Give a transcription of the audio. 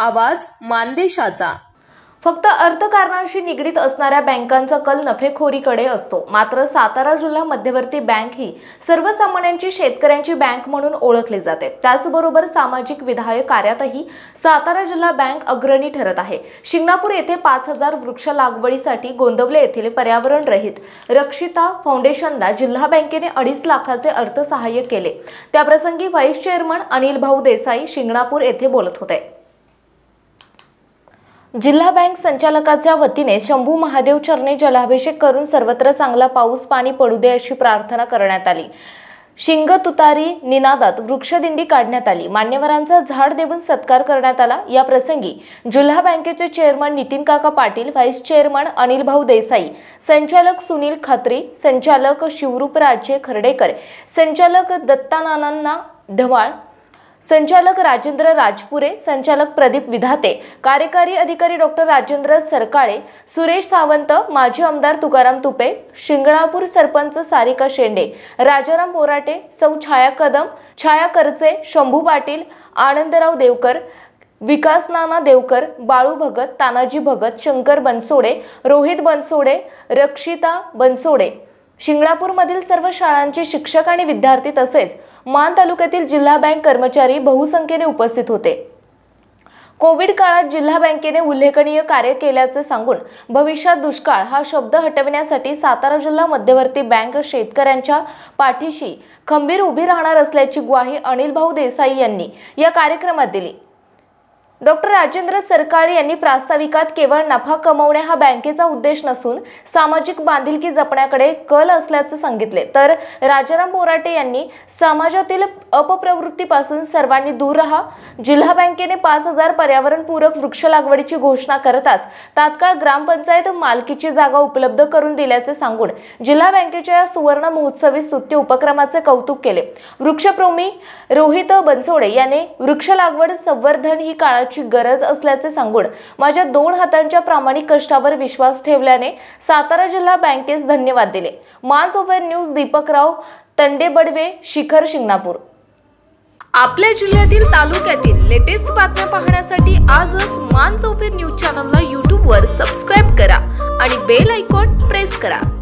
आवाज मानदेशाचा फक्त अर्थकारणाशी निगडीत असणाऱ्या बँकांचा कल नफेखोरीकडे असतो मात्र सातारा जिल्हा मध्यवर्ती बँक ही सर्वसामान्यांची शेतकऱ्यांची बँक म्हणून ओळखली जाते त्याचबरोबर सामाजिक विधायक कार्यातही सातारा जिल्हा बँक अग्रणी ठरत आहे शिंगणापूर येथे पाच हजार वृक्ष लागवडीसाठी गोंदवले येथील पर्यावरण रहित रक्षिता फाउंडेशनला जिल्हा बँकेने अडीच लाखाचे अर्थसहाय्य केले त्याप्रसंगी व्हाईस चेअरमन अनिल भाऊ देसाई शिंगणापूर येथे बोलत होते जिल्हा बँक संचालकाच्या वतीने शंभू महादेव चरणे जलाभिषेक करून सर्वत्र चांगला पाऊस पाणी पडू दे अशी प्रार्थना करण्यात आली शिंग तुतारी निनादात वृक्षदिंडी काढण्यात आली मान्यवरांचा झाड देऊन सत्कार करण्यात आला या प्रसंगी जिल्हा बँकेचे चेअरमन नितीन काका पाटील व्हाईस चेअरमन अनिल भाऊ देसाई संचालक सुनील खात्री संचालक शिवरूपराजे खर्डेकर संचालक दत्तानानांना ढवाळ संचालक राजेंद्र राजपुरे संचालक प्रदीप विधाते कार्यकारी अधिकारी डॉक्टर राजेंद्र सरकाळे सुरेश सावंत माजी आमदार तुकाराम तुपे शिंगणापूर सरपंच सारिका शेंडे राजाराम बोराटे सौ छाया कदम छाया करचे शंभू पाटील आनंदराव देवकर विकास नाना देवकर बाळू भगत तानाजी भगत शंकर बनसोडे रोहित बनसोडे रक्षिता बनसोडे शिंगणापूरमधील सर्व शाळांचे शिक्षक आणि विद्यार्थी तसेच मान तालुक्यातील जिल्हा बँक कर्मचारी बहुसंख्येने उपस्थित होते कोविड काळात जिल्हा बँकेने उल्लेखनीय कार्य केल्याचे सांगून भविष्यात दुष्काळ हा शब्द हटविण्यासाठी सातारा जिल्हा मध्यवर्ती बँक शेतकऱ्यांच्या पाठीशी खंबीर उभी राहणार असल्याची ग्वाही अनिल भाऊ देसाई यांनी या कार्यक्रमात दिली डॉक्टर राजेंद्र सरकाळे यांनी प्रास्ताविकात केवळ नफा कमवणे हा बँकेचा उद्देश नसून सामाजिक बांधिलकी जपण्याकडे कल असल्याचं सांगितले तर राजाराम बोराटे यांनी समाजातील अपप्रवृत्तीपासून सर्वांनी दूर राहा जिल्हा बँकेने पाच हजार पर्यावरणपूरक वृक्ष लागवडीची घोषणा करताच तात्काळ ग्रामपंचायत मालकीची जागा उपलब्ध करून दिल्याचे सांगून जिल्हा बँकेच्या या सुवर्ण महोत्सवी स्तुत्य उपक्रमाचे कौतुक केले वृक्षप्रेमी रोहित बनसोडे याने वृक्ष लागवड संवर्धन ही काळाची काळाची गरज असल्याचे सांगून माझ्या दोन हातांच्या प्रामाणिक कष्टावर विश्वास ठेवल्याने सातारा जिल्हा बँकेस धन्यवाद दिले मान्स ओव्हर न्यूज दीपकराव बडवे शिखर शिंगणापूर आपल्या जिल्ह्यातील तालुक्यातील लेटेस्ट बातम्या पाहण्यासाठी आजच मानसोफे न्यूज चॅनलला यूट्यूबवर सबस्क्राईब करा आणि बेल आयकॉन प्रेस करा